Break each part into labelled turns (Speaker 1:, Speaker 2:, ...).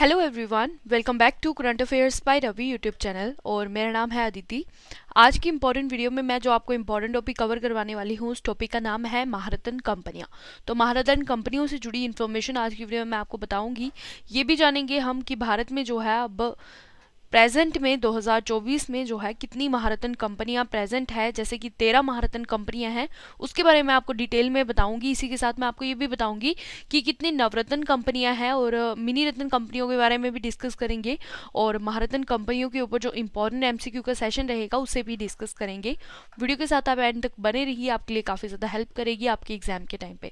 Speaker 1: hello everyone welcome back to current affairs by Ravi YouTube channel और मेरा नाम है अदिति आज की इम्पोर्टेंट वीडियो में मैं जो आपको इम्पोर्टेंट टॉपिक कवर करवाने वाली हूँ उस टॉपिक का नाम है महारतन कंपनियाँ तो महारतन कंपनियों से जुड़ी इन्फॉर्मेशन आज की वीडियो में मैं आपको बताऊँगी ये भी जानेंगे हम कि भारत में जो है अब प्रेजेंट में 2024 में जो है कितनी महारतन कंपनियां प्रेजेंट है जैसे कि तेरह महारतन कंपनियां हैं उसके बारे में आपको डिटेल में बताऊंगी इसी के साथ मैं आपको ये भी बताऊंगी कि कितनी नवरत्न कंपनियां हैं और मिनी रत्न कंपनियों के बारे में भी डिस्कस करेंगे और महारतन कंपनियों के ऊपर जो इंपॉर्टेंट एम का सेशन रहेगा उसे भी डिस्कस करेंगे वीडियो के साथ आप एंड तक बने रहिए आपके लिए काफ़ी ज़्यादा हेल्प करेगी आपके एग्जाम के टाइम पर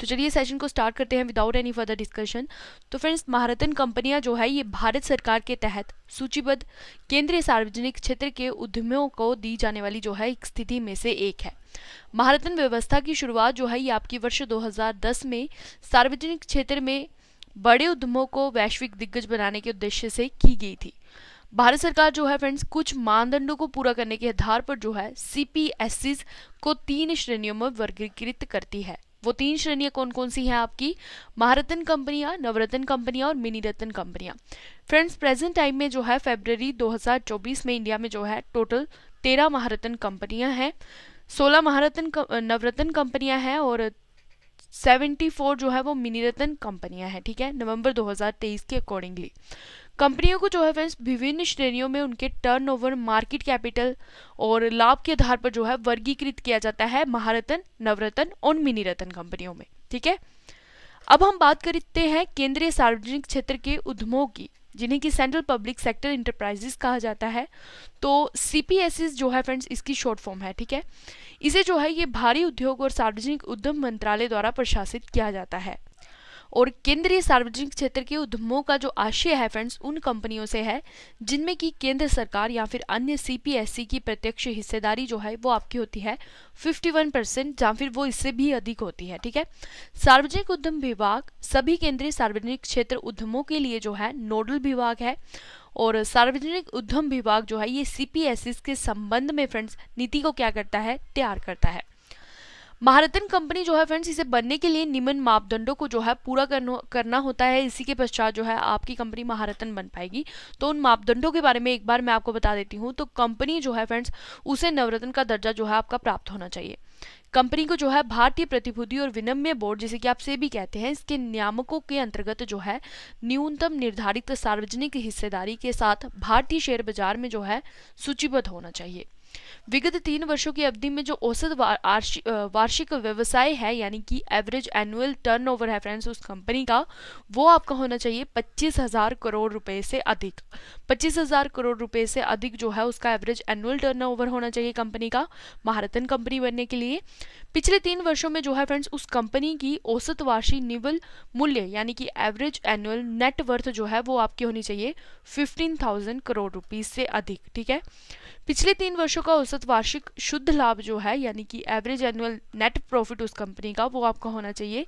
Speaker 1: तो चलिए सेशन को स्टार्ट करते हैं विदाउट एनी फर्दर डिस्कशन तो फ्रेंड्स महारतन कंपनियाँ जो है ये भारत सरकार के तहत सूचीबद्ध केंद्रीय सार्वजनिक क्षेत्र के उद्यमियों को दी जाने वाली जो है स्थिति में से एक है महारत्न व्यवस्था की शुरुआत जो है ये आपकी वर्ष 2010 में सार्वजनिक क्षेत्र में बड़े उद्यमों को वैश्विक दिग्गज बनाने के उद्देश्य से की गई थी भारत सरकार जो है फ्रेंड्स कुछ मानदंडों को पूरा करने के आधार पर जो है सी को तीन श्रेणियों में वर्गीकृत करती है वो तीन श्रेणियाँ कौन कौन सी हैं आपकी महारत्न कंपनियाँ नवरत्न कंपनियाँ और मिनी रत्न कंपनियाँ फ्रेंड्स प्रेजेंट टाइम में जो है फेबररी 2024 में इंडिया में जो है टोटल तेरह महारत्न कंपनियाँ हैं सोलह महारत्न नवरत्न कंपनियाँ हैं और 74 जो है वो मिनी रत्न कंपनियाँ हैं ठीक है नवंबर 2023 के अकॉर्डिंगली कंपनियों को जो है फ्रेंड्स विभिन्न श्रेणियों में उनके टर्नओवर मार्केट कैपिटल और लाभ के आधार पर जो है वर्गीकृत किया जाता है महारत्न नवरत्न और मिनी रत्न कंपनियों में ठीक है अब हम बात करते हैं केंद्रीय सार्वजनिक क्षेत्र के उद्यमों की जिन्हें कि सेंट्रल पब्लिक सेक्टर इंटरप्राइजेस कहा जाता है तो सी जो है फ्रेंड्स इसकी शॉर्ट फॉर्म है ठीक है इसे जो है ये भारी उद्योग और सार्वजनिक उद्यम मंत्रालय द्वारा प्रशासित किया जाता है और केंद्रीय सार्वजनिक क्षेत्र के उद्यमों का जो आशय है फ्रेंड्स उन कंपनियों से है जिनमें की केंद्र सरकार या फिर अन्य सीपीएससी की प्रत्यक्ष हिस्सेदारी जो है वो आपकी होती है 51 परसेंट या फिर वो इससे भी अधिक होती है ठीक है सार्वजनिक उद्यम विभाग सभी केंद्रीय सार्वजनिक क्षेत्र उद्यमों के लिए जो है नोडल विभाग है और सार्वजनिक उद्यम विभाग जो है ये सी के संबंध में फ्रेंड्स नीति को क्या करता है तैयार करता है महारतन कंपनी जो है फ्रेंड्स इसे बनने के लिए निम्न मापदंडों को जो है पूरा करना होता है इसी के पश्चात जो है आपकी कंपनी महारतन बन पाएगी तो उन मापदंडों के बारे में एक बार मैं आपको बता देती हूँ तो कंपनी जो है फ्रेंड्स उसे नवरत्न का दर्जा जो है आपका प्राप्त होना चाहिए कंपनी को जो है भारतीय प्रतिभूति और विनम्य बोर्ड जिसे कि आप से भी कहते हैं इसके नियामकों के अंतर्गत जो है न्यूनतम निर्धारित सार्वजनिक हिस्सेदारी के साथ भारतीय शेयर बाजार में जो है सूचीबद्ध होना चाहिए विगत तीन वर्षों की अवधि में जो औसत वार्षिक व्यवसाय है यानी कि एवरेज एनुअल टर्नओवर है फ्रेंड्स उस कंपनी का वो आपका होना चाहिए पच्चीस हज़ार करोड़ रुपए से अधिक पच्चीस हज़ार करोड़ रुपए से अधिक जो है उसका एवरेज एनुअल टर्नओवर होना चाहिए कंपनी का महारतन कंपनी बनने के लिए पिछले तीन वर्षों में जो है फ्रेंड्स उस कंपनी की औसत वार्षिक निवल मूल्य यानी कि एवरेज एनुअल नेटवर्थ जो है वो आपकी होनी चाहिए फिफ्टीन करोड़ रुपीज़ से अधिक ठीक है पिछले तीन वर्षों का औसत वार्षिक शुद्ध लाभ जो है यानी कि एवरेज एनुअल नेट प्रॉफिट उस कंपनी का वो आपका होना चाहिए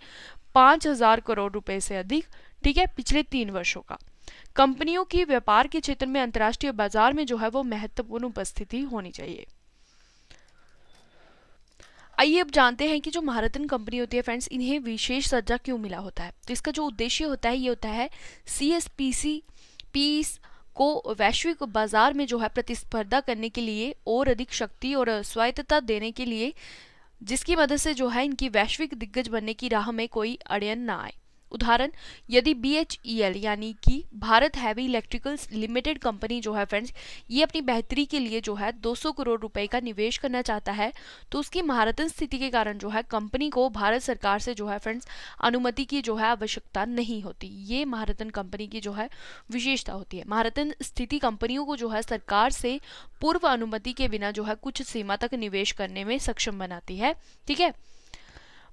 Speaker 1: पाँच हज़ार करोड़ रुपए से अधिक ठीक है पिछले तीन वर्षों का कंपनियों की व्यापार के क्षेत्र में अंतर्राष्ट्रीय बाजार में जो है वो महत्वपूर्ण उपस्थिति होनी चाहिए आइए अब जानते हैं कि जो महारत्न कंपनी होती है फ्रेंड्स इन्हें विशेष दर्जा क्यों मिला होता है तो इसका जो उद्देश्य होता है ये होता है सी एस पी सी पीस को वैश्विक बाजार में जो है प्रतिस्पर्धा करने के लिए और अधिक शक्ति और स्वायत्तता देने के लिए जिसकी मदद से जो है इनकी वैश्विक दिग्गज बनने की राह में कोई अड़यन ना आए उदाहरण यदि बी एच ई एल यानी कि Bharat heavy electricals limited company जो है फ्रेंड्स ये अपनी बेहतरी के लिए जो है 200 करोड़ रुपए का निवेश करना चाहता है तो उसकी महारतन स्थिति के कारण जो है कंपनी को भारत सरकार से जो है फ्रेंड्स अनुमति की जो है आवश्यकता नहीं होती ये महारतन कंपनी की जो है विशेषता होती है महारतन स्थिति कंपनियों को जो है सरकार से पूर्व अनुमति के बिना जो है कुछ सीमा तक निवेश करने में सक्षम बनाती है ठीक है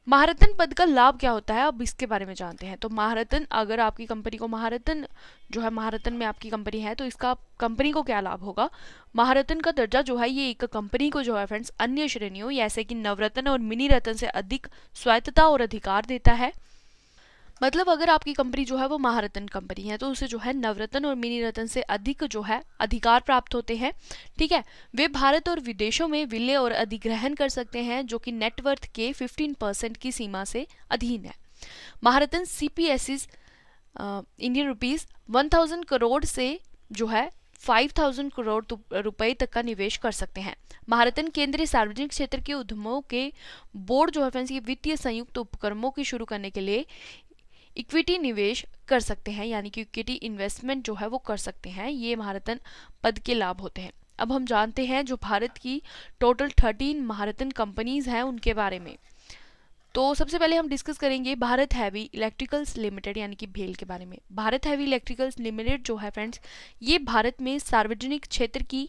Speaker 1: महारतन पद का लाभ क्या होता है अब इसके बारे में जानते हैं तो महारतन अगर आपकी कंपनी को महारत्न जो है महारतन में आपकी कंपनी है तो इसका कंपनी को क्या लाभ होगा महारत्न का दर्जा जो है ये एक कंपनी को जो है फ्रेंड्स अन्य श्रेणियों जैसे कि नवरत्न और मिनी रत्न से अधिक स्वायत्तता और अधिकार देता है मतलब अगर आपकी कंपनी जो है वो महारत्न कंपनी है तो उसे जो है नवरत्न और मिनी रत्न से अधिक जो है अधिकार प्राप्त होते हैं ठीक है वे भारत और विदेशों में विलय और अधिग्रहण कर सकते हैं जो कि नेटवर्थ के 15 परसेंट की सीमा से अधीन है Maharatna C P S is Indian rupees one crore से जो है 5000 करोड़ रुपए तक का निवेश कर सकते हैं महारत्न केंद्रीय सार्वजनिक क्षेत्र के उद्यमों के बोर्ड जो है फ्रेंड्स ये वित्तीय संयुक्त उपक्रमों की शुरू करने के लिए इक्विटी निवेश कर सकते हैं यानी कि इक्विटी इन्वेस्टमेंट जो है वो कर सकते हैं ये महारतन पद के लाभ होते हैं अब हम जानते हैं जो भारत की टोटल थर्टीन महारतन कंपनीज हैं उनके बारे में तो सबसे पहले हम डिस्कस करेंगे भारत हैवी इलेक्ट्रिकल्स लिमिटेड यानी कि भेल के बारे में भारत हैवी इलेक्ट्रिकल्स लिमिटेड जो है फ्रेंड्स ये भारत में सार्वजनिक क्षेत्र की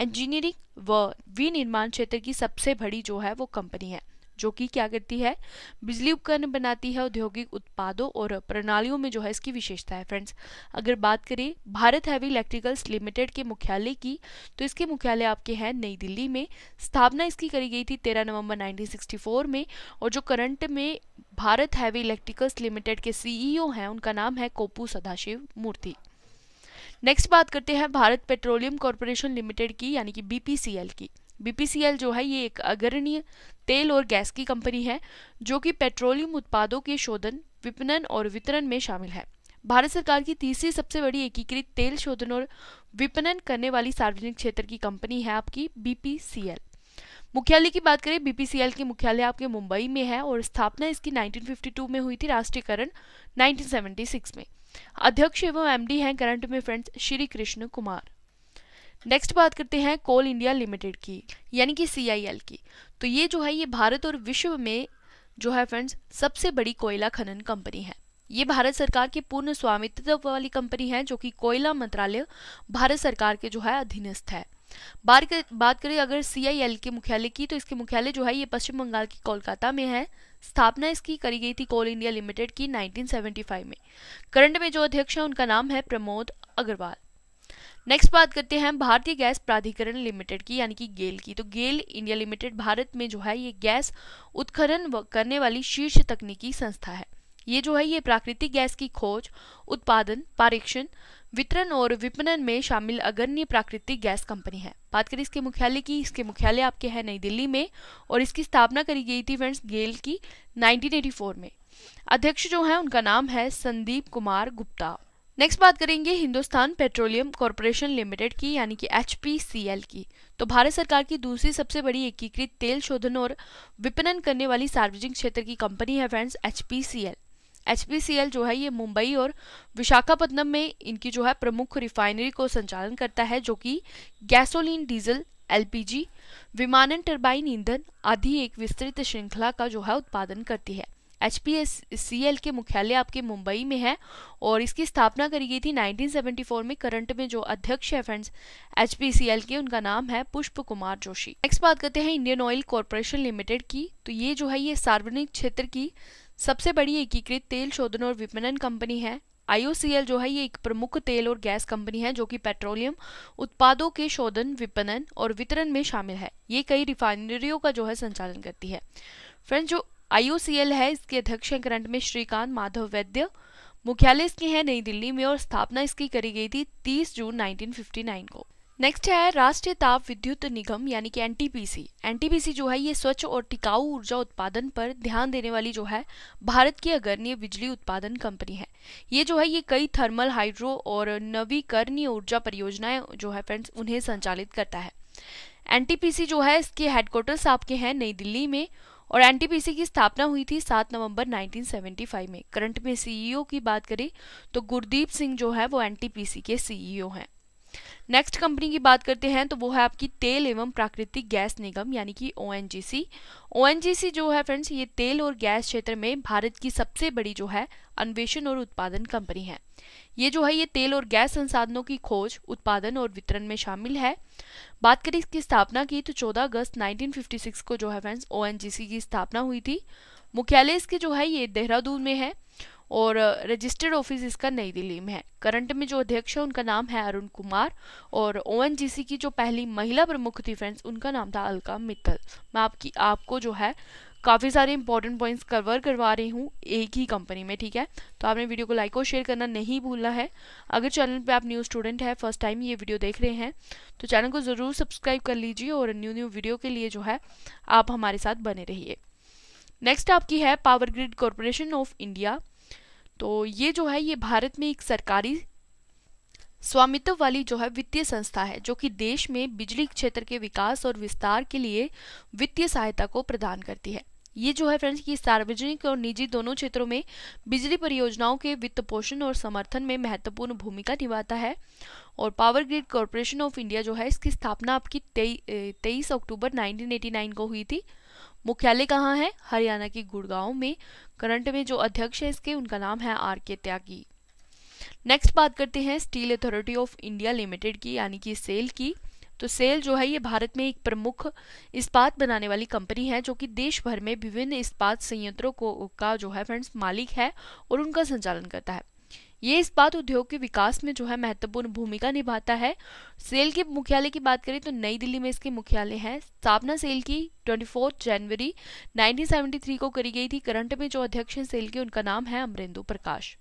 Speaker 1: इंजीनियरिंग व विनिर्माण क्षेत्र की सबसे बड़ी जो है वो कंपनी है जो कि क्या करती है बिजली उपकरण बनाती है औद्योगिक उत्पादों और प्रणालियों में जो है इसकी विशेषता है फ्रेंड्स अगर बात करें भारत हैवी इलेक्ट्रिकल्स लिमिटेड के मुख्यालय की तो इसके मुख्यालय आपके हैं नई दिल्ली में स्थापना इसकी करी गई थी तेरह नवंबर 1964 में और जो करंट में भारत हैवी इलेक्ट्रिकल्स लिमिटेड के सीईओ e हैं उनका नाम है कोपू सदाशिव मूर्ति नेक्स्ट बात करते हैं भारत पेट्रोलियम कॉरपोरेशन लिमिटेड की यानी कि बीपीसीएल की बीपीसीएल जो है ये एक अग्रणीय तेल और गैस की कंपनी है जो कि पेट्रोलियम उत्पादों के शोधन विपणन और वितरण में शामिल है भारत सरकार की तीसरी सबसे बड़ी एकीकृत तेल शोधन और विपणन करने वाली सार्वजनिक क्षेत्र की कंपनी है आपकी बीपीसीएल मुख्यालय की बात करें बीपीसीएल की मुख्यालय आपके मुंबई में है और स्थापना इसकी 1952 में हुई थी राष्ट्रीयकरण 1976 में अध्यक्ष एवं एमडी हैं करंट में फ्रेंड्स श्री कृष्ण कुमार नेक्स्ट बात करते हैं कोल इंडिया लिमिटेड की यानी कि सी की तो ये जो है ये भारत और विश्व में जो है फ्रेंड्स सबसे बड़ी कोयला खनन कंपनी है ये भारत सरकार की पूर्ण स्वामित्व वाली कंपनी है जो कि कोयला मंत्रालय भारत सरकार के जो है अधीनस्थ है कर, बात करें अगर सी के मुख्यालय की तो इसके मुख्यालय जो है ये पश्चिम बंगाल की कोलकाता में है स्थापना इसकी करी गई थी कोल इंडिया लिमिटेड की 1975 में करंट में जो अध्यक्ष है उनका नाम है प्रमोद अग्रवाल नेक्स्ट बात करते हैं भारतीय गैस प्राधिकरण लिमिटेड की यानी कि गेल की तो गेल इंडिया लिमिटेड भारत में जो है ये गैस उत्खनन करने वाली शीर्ष तकनीकी संस्था है ये जो है ये प्राकृतिक गैस की खोज उत्पादन पारीक्षण वितरण और विपणन में शामिल अग्रणी प्राकृतिक गैस कंपनी है बात करें इसके मुख्यालय की इसके मुख्यालय आपके है नई दिल्ली में और इसकी स्थापना करी गई थी फ्रेंड्स गेल की 1984 में अध्यक्ष जो है उनका नाम है संदीप कुमार गुप्ता नेक्स्ट बात करेंगे हिंदुस्तान पेट्रोलियम कॉरपोरेशन लिमिटेड की यानी कि एच की तो भारत सरकार की दूसरी सबसे बड़ी एकीकृत तेल शोधन और विपणन करने वाली सार्वजनिक क्षेत्र की कंपनी है फ्रेंड्स एच एच जो है ये मुंबई और विशाखापट्टनम में इनकी जो है प्रमुख रिफाइनरी को संचालन करता है जो कि गैसोलीन डीजल एलपीजी विमानन टर्बाइन ईंधन आदि एक विस्तृत श्रृंखला का जो है उत्पादन करती है एच के मुख्यालय आपके मुंबई में है और इसकी स्थापना करी गई थी 1974 में करंट में जो अध्यक्ष है फ्रेंड्स एच के उनका नाम है पुष्प कुमार जोशी नेक्स्ट बात करते हैं इंडियन ऑयल कॉरपोरेशन लिमिटेड की तो ये जो है ये सार्वजनिक क्षेत्र की सबसे बड़ी एकीकृत तेल शोधन और विपणन कंपनी है आईओसीएल जो है ये एक प्रमुख तेल और गैस कंपनी है जो कि पेट्रोलियम उत्पादों के शोधन विपणन और वितरण में शामिल है ये कई रिफाइनरियों का जो है संचालन करती है फ्रेंड्स जो आईयूसीएल है इसके अध्यक्ष हैं करंट में श्रीकांत माधव वैद्य मुख्यालय इसकी है नई दिल्ली में और स्थापना इसकी करी गई थी 30 जून 1959 को नेक्स्ट है राष्ट्रीय ताप विद्युत निगम यानी कि एनटीपीसी एनटीपीसी जो है ये स्वच्छ और टिकाऊ ऊर्जा उत्पादन पर ध्यान देने वाली जो है भारत की अग्रणीय बिजली उत्पादन कंपनी है ये जो है ये कई थर्मल हाइड्रो और नवीकरणीय ऊर्जा परियोजनाएं जो है फ्रेंड्स उन्हें संचालित करता है एनटीपीसी जो है इसके हेडक्वार्टर्स आपके हैं नई दिल्ली में और एनटीपीसी की स्थापना हुई थी 7 नवंबर 1975 में करंट में सीईओ e की बात करें तो गुरदीप सिंह जो है वो एनटीपीसी के सीईओ e हैं नेक्स्ट कंपनी की बात करते हैं तो वो है आपकी तेल एवं प्राकृतिक गैस निगम यानी कि ओ ओएनजीसी जो है फ्रेंड्स ये तेल और गैस क्षेत्र में भारत की सबसे बड़ी जो है अन्वेषण और उत्पादन कंपनी है ये जो है ये तेल और गैस संसाधनों की खोज उत्पादन और वितरण में शामिल है बात करें इसकी स्थापना की तो 14 अगस्त 1956 को जो है फ्रेंड्स ओएनजीसी की स्थापना हुई थी मुख्यालय इसके जो है ये देहरादून में है और रजिस्टर्ड ऑफिस इसका नई दिल्ली में है करंट में जो अध्यक्ष है उनका नाम है अरुण कुमार और ओ की जो पहली महिला प्रमुख थी फ्रेंड्स उनका नाम था अलका मित्तल मैं आपकी आपको जो है काफ़ी सारे इंपॉर्टेंट पॉइंट्स कवर करवा रही हूँ एक ही कंपनी में ठीक है तो आपने वीडियो को लाइक और शेयर करना नहीं भूलना है अगर चैनल पे आप न्यू स्टूडेंट है फर्स्ट टाइम ये वीडियो देख रहे हैं तो चैनल को ज़रूर सब्सक्राइब कर लीजिए और न्यू न्यू वीडियो के लिए जो है आप हमारे साथ बने रहिए नेक्स्ट आपकी है power grid corporation of India तो ये जो है ये भारत में एक सरकारी स्वामित्व वाली जो है वित्तीय संस्था है जो कि देश में बिजली क्षेत्र के विकास और विस्तार के लिए वित्तीय सहायता को प्रदान करती है ये जो है फ्रेंड्स कि सार्वजनिक और निजी दोनों क्षेत्रों में बिजली परियोजनाओं के वित्त पोषण और समर्थन में महत्वपूर्ण भूमिका निभाता है और power grid corporation of India जो है इसकी स्थापना आपकी तेईस अक्टूबर 1989 को हुई थी मुख्यालय कहाँ है हरियाणा के गुड़गांव में करंट में जो अध्यक्ष है इसके उनका नाम है आर के त्यागी नेक्स्ट बात करते हैं steel authority of India limited की यानी कि सेल की तो सेल जो है ये भारत में एक प्रमुख इस्पात बनाने वाली कंपनी है जो कि देश भर में विभिन्न इस्पात संयंत्रों को का जो है फ्रेंड्स मालिक है और उनका संचालन करता है ये इस्पात उद्योग के विकास में जो है महत्वपूर्ण भूमिका निभाता है सेल के मुख्यालय की बात करें तो नई दिल्ली में इसके मुख्यालय हैं स्थापना सेल की 24 जनवरी 1973 को करी गई थी करंट में जो अध्यक्ष हैं सेल के उनका नाम है अमरेंदु प्रकाश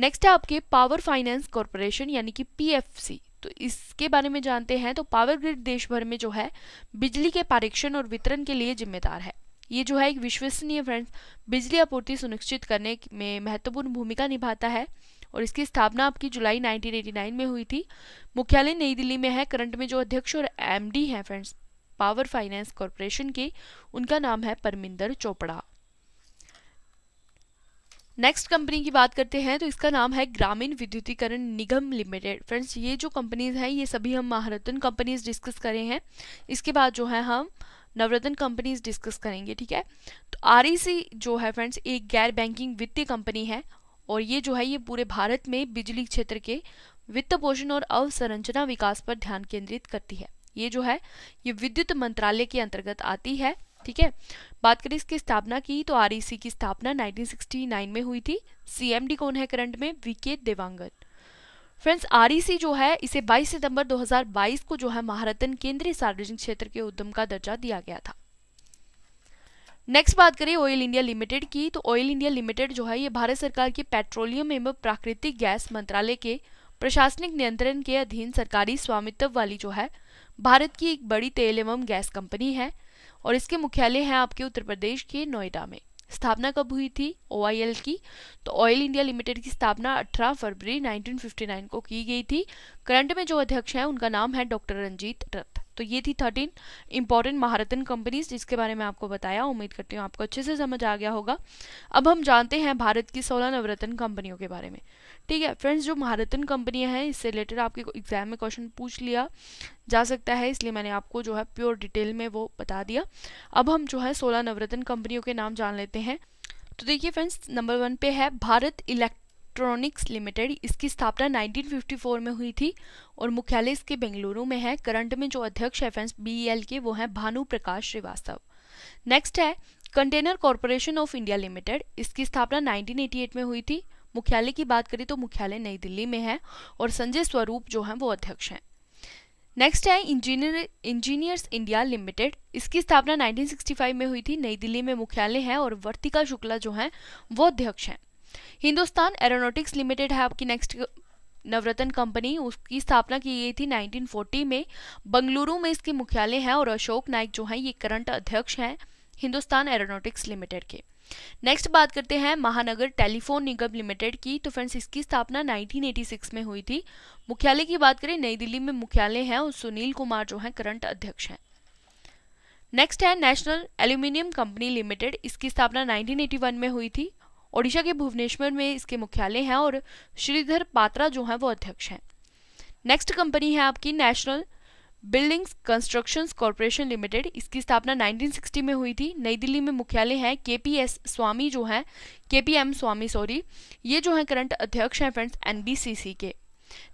Speaker 1: नेक्स्ट है आपके पावर फाइनेंस कॉरपोरेशन यानी कि पीएफसी तो इसके बारे में जानते हैं तो पावर ग्रिड देश भर में जो है बिजली के पारीक्षण और वितरण के लिए जिम्मेदार है ये जो है एक विश्वसनीय फ्रेंड्स बिजली आपूर्ति सुनिश्चित करने में महत्वपूर्ण भूमिका निभाता है और इसकी स्थापना आपकी जुलाई 1989 में हुई थी मुख्यालय नई दिल्ली में है करंट में जो अध्यक्ष और एमडी हैं फ्रेंड्स पावर फाइनेंस कॉरपोरेशन के उनका नाम है परमिंदर चोपड़ा नेक्स्ट कंपनी की बात करते हैं तो इसका नाम है ग्रामीण विद्युतीकरण निगम लिमिटेड फ्रेंड्स ये जो कंपनीज हैं ये सभी हम महारत्न कंपनीज डिस्कस करें हैं इसके बाद जो है हम नवरत्न कंपनीज डिस्कस करेंगे ठीक है तो आर e जो है फ्रेंड्स एक गैर बैंकिंग वित्तीय कंपनी है और ये जो है ये पूरे भारत में बिजली क्षेत्र के वित्त पोषण और अवसंरचना विकास पर ध्यान केंद्रित करती है ये जो है ये विद्युत मंत्रालय के अंतर्गत आती है ठीक है बात करें इसकी स्थापना की तो आर e की स्थापना 1969 में हुई थी सी कौन है करंट में वी के देवांगन फ्रेंड्स आर e जो है इसे 22 सितंबर 2022 को जो है महारत्न केंद्रीय सार्वजनिक क्षेत्र के उद्यम का दर्जा दिया गया था नेक्स्ट बात करें ऑयल इंडिया लिमिटेड की तो ऑयल इंडिया लिमिटेड जो है ये भारत सरकार के पेट्रोलियम एवं प्राकृतिक गैस मंत्रालय के प्रशासनिक नियंत्रण के अधीन सरकारी स्वामित्व वाली जो है भारत की एक बड़ी तेल एवं गैस कंपनी है और इसके मुख्यालय है आपके उत्तर प्रदेश के नोएडा में स्थापना कब हुई थी ओ की तो ऑयल इंडिया लिमिटेड की स्थापना 18 फरवरी 1959 को की गई थी करंट में जो अध्यक्ष हैं उनका नाम है डॉक्टर रंजीत रथ तो ये थी थर्टीन इंपॉर्टेंट महारत्न कंपनीज जिसके बारे में आपको बताया उम्मीद करती हूँ आपको अच्छे से समझ आ गया होगा अब हम जानते हैं भारत की सोलह नवरत्न कंपनियों के बारे में ठीक है फ्रेंड्स जो महारतन कंपनियां हैं इससे रिलेटेड आपके एग्जाम में क्वेश्चन पूछ लिया जा सकता है इसलिए मैंने आपको जो है प्योर डिटेल में वो बता दिया अब हम जो है सोलह नवरत्न कंपनियों के नाम जान लेते हैं तो देखिए फ्रेंड्स नंबर वन पे है भारत इलेक्ट्रॉनिक्स लिमिटेड इसकी स्थापना 1954 में हुई थी और मुख्यालय इसके बेंगलुरु में है करंट में जो अध्यक्ष है फ्रेंड्स एल e के वो हैं भानु प्रकाश श्रीवास्तव नेक्स्ट है container corporation of India limited इसकी स्थापना 1988 में हुई थी मुख्यालय की बात करें तो मुख्यालय नई दिल्ली में है और संजय स्वरूप जो हैं वो अध्यक्ष हैं नेक्स्ट है इंजीनियर इंजीनियर्स इंडिया लिमिटेड इसकी स्थापना 1965 में हुई थी नई दिल्ली में मुख्यालय है और वर्तिका शुक्ला जो हैं वो अध्यक्ष हैं हिंदुस्तान एरोनॉटिक्स लिमिटेड है आपकी नेक्स्ट नवरत्न कंपनी उसकी स्थापना की गई थी 1940 में बंगलुरु में इसके मुख्यालय हैं और अशोक नाइक जो हैं ये करंट अध्यक्ष हैं हिंदुस्तान एरोनॉटिक्स लिमिटेड के नेक्स्ट बात करते हैं महानगर टेलीफोन निगम लिमिटेड की तो फ्रेंड्स इसकी स्थापना 1986 में हुई थी मुख्यालय की बात करें नई दिल्ली में मुख्यालय है और सुनील कुमार जो है करंट अध्यक्ष हैं नेक्स्ट है नेशनल एल्यूमिनियम कंपनी लिमिटेड इसकी स्थापना 1981 में हुई थी ओडिशा के भुवनेश्वर में इसके मुख्यालय हैं और श्रीधर पात्रा जो हैं वो अध्यक्ष हैं नेक्स्ट कंपनी है आपकी national buildings constructions corporation limited इसकी स्थापना 1960 में हुई थी नई दिल्ली में मुख्यालय है के पी एस स्वामी जो है के पी एम स्वामी सॉरी ये जो है करंट अध्यक्ष हैं फ्रेंड्स एनबीसीसी के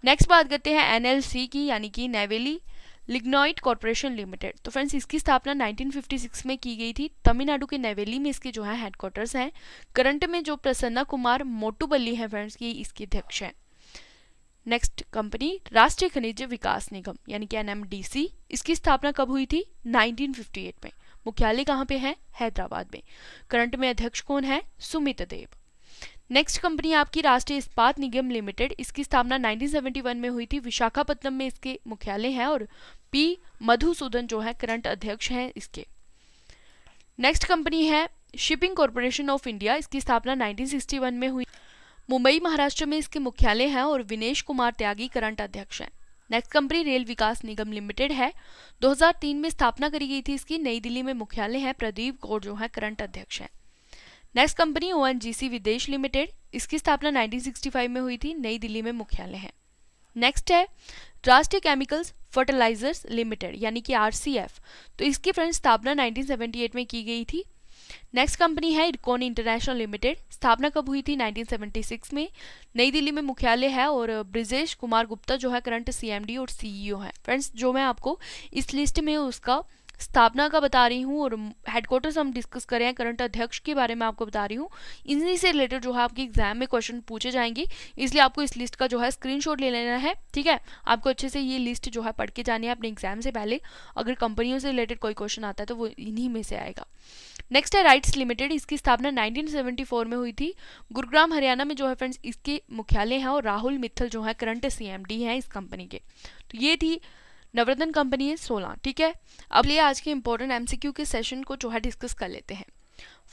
Speaker 1: नेक्स्ट बात करते हैं एनएलसी की यानी कि नेवेली लिग्नॉइट कॉरपोरेशन लिमिटेड तो फ्रेंड्स इसकी स्थापना 1956 में की गई थी तमिलनाडु के नेवेली में इसके जो है हेडक्वार्टर्स हैं करंट में जो प्रसन्ना कुमार मोटूबल्ली हैं फ्रेंड्स ये इसके अध्यक्ष हैं नेक्स्ट कंपनी राष्ट्रीय खनिज विकास निगम यानी कि एनएमडीसी इसकी स्थापना कब हुई थी 1958 में मुख्यालय कहाँ पे है हैदराबाद में करंट में अध्यक्ष कौन है सुमित देव नेक्स्ट कंपनी आपकी राष्ट्रीय इस्पात निगम लिमिटेड इसकी स्थापना 1971 में हुई थी विशाखापट्टनम में इसके मुख्यालय है और पी मधुसूदन जो है करंट अध्यक्ष हैं इसके नेक्स्ट कंपनी है शिपिंग कॉरपोरेशन ऑफ इंडिया इसकी स्थापना नाइनटीन में हुई मुंबई महाराष्ट्र में इसके मुख्यालय है और विनेश कुमार त्यागी करंट अध्यक्ष हैं next company rail Vikas Nigam limited है 2003 में स्थापना करी गई थी इसकी नई दिल्ली में मुख्यालय है प्रदीप गौर जो है करंट अध्यक्ष हैं नेक्स्ट कंपनी ओ विदेश लिमिटेड इसकी स्थापना 1965 में हुई थी नई दिल्ली में मुख्यालय है नेक्स्ट है राष्ट्रीय केमिकल्स फर्टिलाइजर्स लिमिटेड यानी कि आर तो इसकी फ्रेंड स्थापना 1978 में की गई थी नेक्स्ट कंपनी है इरकोन इंटरनेशनल लिमिटेड स्थापना कब हुई थी 1976 में नई दिल्ली में मुख्यालय है और ब्रिजेश कुमार गुप्ता जो है करंट सीएमडी और सीईओ है फ्रेंड्स जो मैं आपको इस लिस्ट में उसका स्थापना का बता रही हूँ और हेडक्वार्टर्स हम डिस्कस कर रहे हैं करंट अध्यक्ष के बारे में आपको बता रही हूँ इन्हीं से रिलेटेड जो है आपके एग्जाम में क्वेश्चन पूछे जाएंगे इसलिए आपको इस लिस्ट का जो है स्क्रीनशॉट ले लेना है ठीक है आपको अच्छे से ये लिस्ट जो है पढ़ के जानी है अपने एग्जाम से पहले अगर कंपनियों से रिलेटेड कोई क्वेश्चन आता है तो वो इन्हीं में से आएगा नेक्स्ट है राइट्स लिमिटेड इसकी स्थापना नाइनटीन में हुई थी गुरुग्राम हरियाणा में जो है फ्रेंड्स इसके मुख्यालय हैं और राहुल मित्थल जो है करंट सी हैं इस कंपनी के तो ये थी नवरत्न कंपनी है सोलह ठीक है अब लिए आज के इंपॉर्टेंट एमसीक्यू के सेशन को जो है डिस्कस कर लेते हैं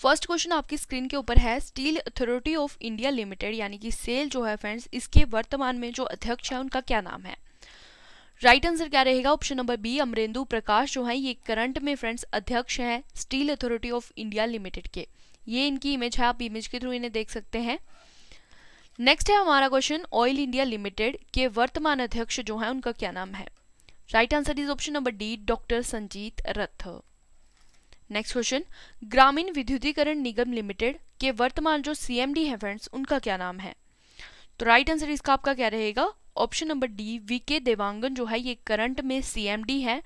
Speaker 1: फर्स्ट क्वेश्चन आपकी स्क्रीन के ऊपर है steel authority of India limited यानी कि सेल जो है फ्रेंड्स इसके वर्तमान में जो अध्यक्ष है उनका क्या नाम है राइट right आंसर क्या रहेगा option number B Amarendu Prakash जो है ये करंट में फ्रेंड्स अध्यक्ष हैं steel authority of India limited के ये इनकी इमेज है आप इमेज के थ्रू इन्हें देख सकते हैं नेक्स्ट है हमारा क्वेश्चन ऑयल इंडिया लिमिटेड के वर्तमान अध्यक्ष जो है उनका क्या नाम है right answer is option number D doctor Sanjeet Rath next question ग्रामीण विद्युतीकरण निगम लिमिटेड के वर्तमान जो सीएमडी हैं फ्रेंड्स उनका क्या नाम है तो राइट आंसर इसका आपका क्या रहेगा option number D VK Dewangan जो है ये करंट में सीएमडी है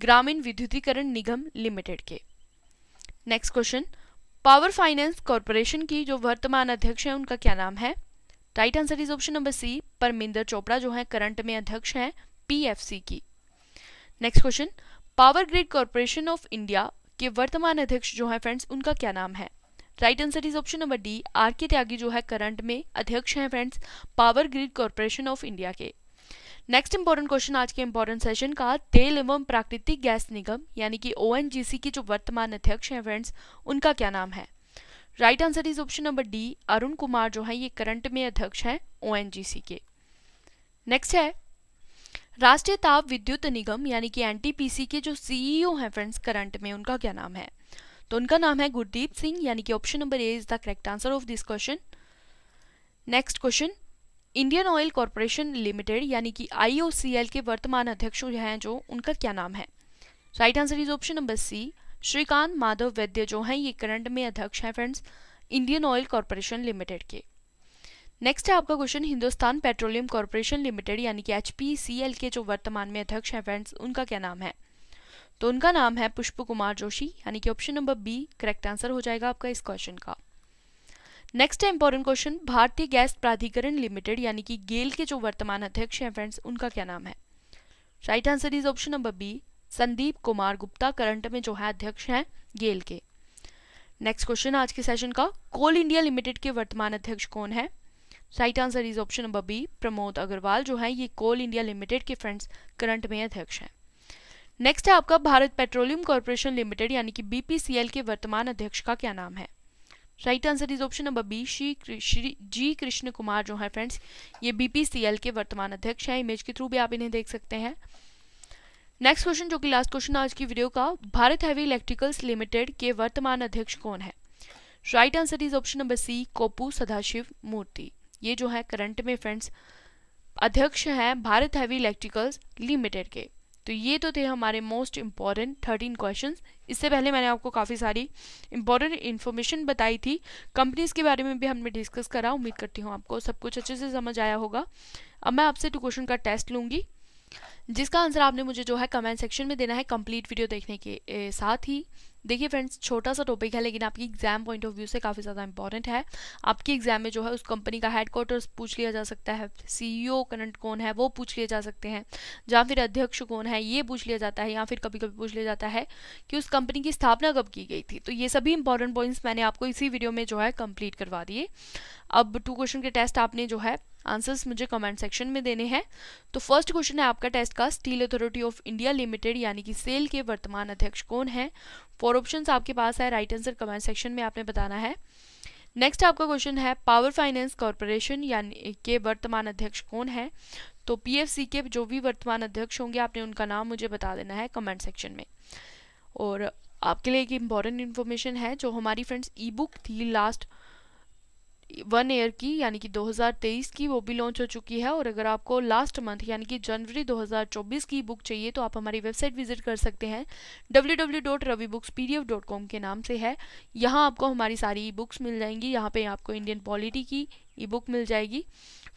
Speaker 1: ग्रामीण विद्युतीकरण निगम लिमिटेड के next question power finance corporation की जो वर्तमान अध्यक्ष है उनका क्या नाम है right answer is option number C Parminder Chopra जो है करंट में अध्यक्ष हैं पीएफसी की next question power grid corporation of India के वर्तमान अध्यक्ष जो है फ्रेंड्स उनका क्या नाम है right answer is option number D R K Tyagi जो है करंट में अध्यक्ष हैं friends power grid corporation of India के नेक्स्ट इंपॉर्टेंट क्वेश्चन आज के इंपॉर्टेंट सेशन का तेल एवं प्राकृतिक गैस निगम यानी कि ओ के जो वर्तमान अध्यक्ष हैं फ्रेंड्स उनका क्या नाम है right answer is option number D Arun Kumar जो है ये करंट में अध्यक्ष हैं ओ के नेक्स्ट है राष्ट्रीय ताप विद्युत निगम यानी कि एनटीपीसी के जो सीईओ e हैं फ्रेंड्स करंट में उनका क्या नाम है तो उनका नाम है गुरदीप सिंह यानी कि option number A is the correct answer of this question next question Indian oil corporation limited यानी कि आईओसीएल के वर्तमान अध्यक्ष हैं जो उनका क्या नाम है right answer is option number C Shrikant Madhav Vaidya जो हैं ये करंट में अध्यक्ष हैं friends Indian oil corporation limited के नेक्स्ट है आपका question Hindustan petroleum corporation limited यानी कि एच के जो वर्तमान में अध्यक्ष हैं फ्रेंड्स उनका क्या नाम है तो उनका नाम है पुष्प कुमार जोशी यानी कि option number B correct answer हो जाएगा आपका इस क्वेश्चन का नेक्स्ट है इंपॉर्टेंट क्वेश्चन भारतीय गैस प्राधिकरण लिमिटेड यानी कि गेल के जो वर्तमान अध्यक्ष हैं फ्रेंड्स उनका क्या नाम है right answer is option number B Sandeep Kumar Gupta current में जो है अध्यक्ष हैं गेल के नेक्स्ट क्वेश्चन आज के सेशन का कोल इंडिया लिमिटेड के वर्तमान अध्यक्ष कौन है right answer is option number B Pramod Agrawal जो है ये कोल इंडिया लिमिटेड के फ्रेंड्स करंट में अध्यक्ष हैं नेक्स्ट है आपका भारत पेट्रोलियम कॉरपोरेशन लिमिटेड यानी कि बीपीसीएल के वर्तमान अध्यक्ष का क्या नाम है right answer is option number B Shri Shri G Krishna Kumar जो है फ्रेंड्स ये बीपीसीएल के वर्तमान अध्यक्ष हैं इमेज के थ्रू भी आप इन्हें देख सकते हैं नेक्स्ट क्वेश्चन जो कि लास्ट क्वेश्चन आज की वीडियो का भारत हैवी इलेक्ट्रिकल्स लिमिटेड के वर्तमान अध्यक्ष कौन है right answer is option number C Kopu Sadashiv Murthy ये जो है करंट में फ्रेंड्स अध्यक्ष हैं भारत हैवी इलेक्ट्रिकल्स लिमिटेड के तो ये तो थे हमारे मोस्ट इम्पॉर्टेंट थर्टीन क्वेश्चंस इससे पहले मैंने आपको काफ़ी सारी इंपॉर्टेंट इन्फॉर्मेशन बताई थी कंपनीज़ के बारे में भी हमने डिस्कस करा उम्मीद करती हूँ आपको सब कुछ अच्छे से समझ आया होगा अब मैं आपसे टू क्वेश्चन का टेस्ट लूँगी जिसका आंसर आपने मुझे जो है कमेंट सेक्शन में देना है कंप्लीट वीडियो देखने के साथ ही देखिए फ्रेंड्स छोटा सा टॉपिक है लेकिन आपकी एग्जाम पॉइंट ऑफ व्यू से काफ़ी ज़्यादा इंपॉर्टेंट है आपकी एग्जाम में जो है उस कंपनी का हेडक्वार्टर्स पूछ लिया जा सकता है सीईओ करंट कौन है वो पूछ लिए जा सकते हैं या फिर अध्यक्ष कौन है ये पूछ लिया जाता है या फिर कभी कभी पूछ लिया जाता है कि उस कंपनी की स्थापना कब की गई थी तो ये सभी इंपॉर्टेंट पॉइंट्स मैंने आपको इसी वीडियो में जो है कंप्लीट करवा दिए अब टू क्वेश्चन के टेस्ट आपने जो है आंसर्स मुझे कमेंट सेक्शन में देने हैं तो फर्स्ट क्वेश्चन है आपका टेस्ट का steel authority of India limited यानी कि सेल के वर्तमान अध्यक्ष कौन है फोर ऑप्शन आपके पास है राइट आंसर कमेंट सेक्शन में आपने बताना है नेक्स्ट आपका क्वेश्चन है पावर फाइनेंस कॉरपोरेशन यानी के वर्तमान अध्यक्ष कौन है तो पी के जो भी वर्तमान अध्यक्ष होंगे आपने उनका नाम मुझे बता देना है कमेंट सेक्शन में और आपके लिए एक इम्पॉर्टेंट इन्फॉर्मेशन है जो हमारी फ्रेंड्स ई बुक थी लास्ट वन ईयर की यानी कि 2023 की वो भी लॉन्च हो चुकी है और अगर आपको लास्ट मंथ यानी कि जनवरी 2024 की बुक चाहिए तो आप हमारी वेबसाइट विजिट कर सकते हैं डब्ल्यू के नाम से है यहाँ आपको हमारी सारी ई बुक्स मिल जाएंगी यहाँ पे आपको इंडियन पॉलिटी की ई बुक मिल जाएगी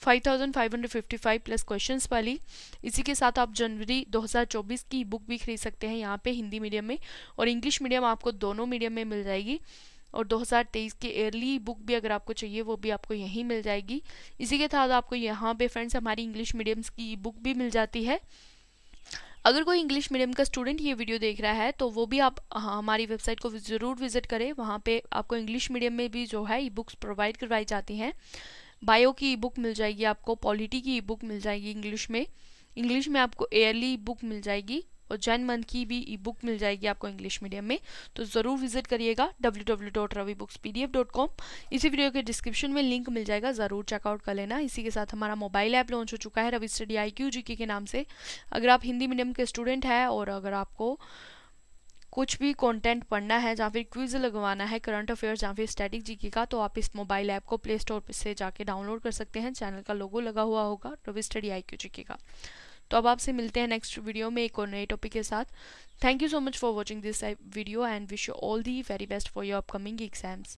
Speaker 1: 5555 प्लस क्वेश्चंस वाली इसी के साथ आप जनवरी 2024 की बुक भी खरीद सकते हैं यहाँ पे हिंदी मीडियम में और इंग्लिश मीडियम आपको दोनों मीडियम में मिल जाएगी और 2023 के एयरली बुक भी अगर आपको चाहिए वो भी आपको यहीं मिल जाएगी इसी के साथ आपको यहाँ पे फ्रेंड्स हमारी इंग्लिश मीडियम्स की बुक भी मिल जाती है अगर कोई इंग्लिश मीडियम का स्टूडेंट ये वीडियो देख रहा है तो वो भी आप हाँ, हमारी वेबसाइट को ज़रूर विज़िट करें वहाँ पे आपको इंग्लिश मीडियम में भी जो है ई बुक्स प्रोवाइड करवाई जाती हैं बायो की ई बुक मिल जाएगी आपको पॉलिटी की ई बुक मिल जाएगी इंग्लिश में इंग्लिश में आपको एयरली बुक मिल जाएगी और जैन मन की भी ई बुक मिल जाएगी आपको इंग्लिश मीडियम में तो ज़रूर विजिट करिएगा डब्ल्यू इसी वीडियो के डिस्क्रिप्शन में लिंक मिल जाएगा ज़रूर चेकआउट कर लेना इसी के साथ हमारा मोबाइल ऐप लॉन्च हो चुका है Ravi study I Q G K नाम से अगर आप हिंदी मीडियम के स्टूडेंट हैं और अगर आपको कुछ भी कंटेंट पढ़ना है या फिर क्विज लगवाना है करंट अफेयर्स या फिर स्टैटिक जीके का तो आप इस मोबाइल ऐप को प्ले स्टोर से जाके डाउनलोड कर सकते हैं चैनल का लोगो लगा हुआ होगा Ravi study I Q GK का तो अब आपसे मिलते हैं नेक्स्ट वीडियो में एक और नए टॉपिक के साथ thank you so much for watching this video and wish you all the very best for your upcoming exams